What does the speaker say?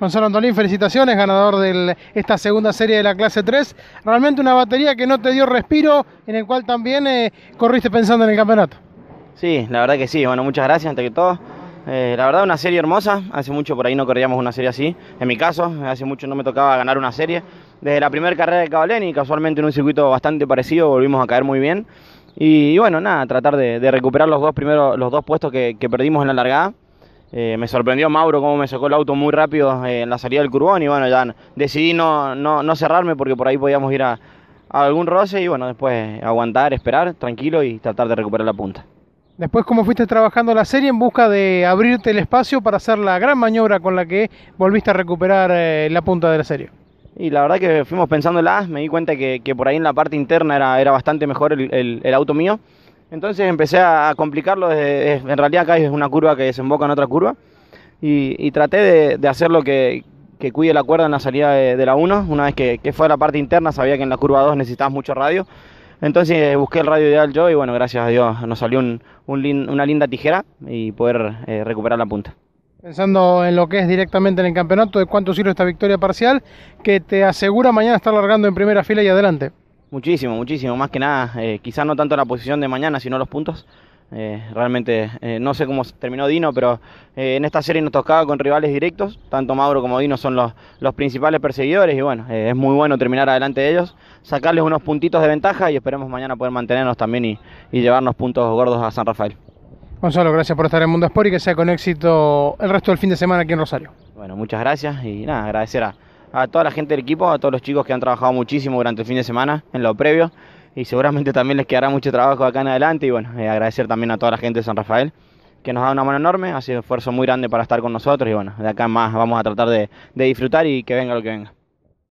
Gonzalo Antolín, felicitaciones, ganador de esta segunda serie de la clase 3. Realmente una batería que no te dio respiro, en el cual también eh, corriste pensando en el campeonato. Sí, la verdad que sí. Bueno, muchas gracias ante que todo. Eh, la verdad, una serie hermosa. Hace mucho por ahí no corríamos una serie así. En mi caso, hace mucho no me tocaba ganar una serie. Desde la primera carrera de Cabaleni, casualmente en un circuito bastante parecido, volvimos a caer muy bien. Y, bueno, nada, tratar de, recuperar los dos, primeros, los dos puestos que, que perdimos en la largada. Eh, me sorprendió Mauro cómo me sacó el auto muy rápido eh, en la salida del curbón y bueno, ya decidí no, no, cerrarme porque por ahí podíamos ir a, algún roce y bueno, después aguantar, esperar tranquilo y tratar de recuperar la punta. Después, ¿cómo fuiste trabajando la serie en busca de abrirte el espacio para hacer la gran maniobra con la que volviste a recuperar eh, la punta de la serie? Y la verdad que fuimos pensándola, me di cuenta que, que por ahí en la parte interna era, era bastante mejor el auto mío entonces empecé a complicarlo, en realidad acá es una curva que desemboca en otra curva, y, traté de, hacer lo que, cuide la cuerda en la salida de, la 1, una vez que, fue la parte interna sabía que en la curva 2 necesitabas mucho radio, entonces eh, busqué el radio ideal yo y bueno, gracias a Dios nos salió un, una linda tijera y poder eh, recuperar la punta. Pensando en lo que es directamente en el campeonato, ¿de cuánto sirve esta victoria parcial que te asegura mañana estar largando en primera fila y adelante? Muchísimo, muchísimo. Más que nada, eh, quizás no tanto la posición de mañana, sino los puntos. Eh, realmente eh, no sé cómo terminó Dino, pero en esta serie nos tocaba con rivales directos. Tanto Mauro como Dino son los, principales perseguidores y bueno, es muy bueno terminar adelante de ellos, sacarles unos puntitos de ventaja y esperemos mañana poder mantenernos también y, y llevarnos puntos gordos a San Rafael. Gonzalo, gracias por estar en Mundo Sport y que sea con éxito el resto del fin de semana aquí en Rosario. Bueno, muchas gracias y nada, agradecer a a toda la gente del equipo, a todos los chicos que han trabajado muchísimo durante el fin de semana, en lo previo, y seguramente también les quedará mucho trabajo acá en adelante, y bueno, eh, agradecer también a toda la gente de San Rafael, que nos da una mano enorme, sido un esfuerzo muy grande para estar con nosotros, y bueno, de acá en más vamos a tratar de disfrutar y que venga lo que venga.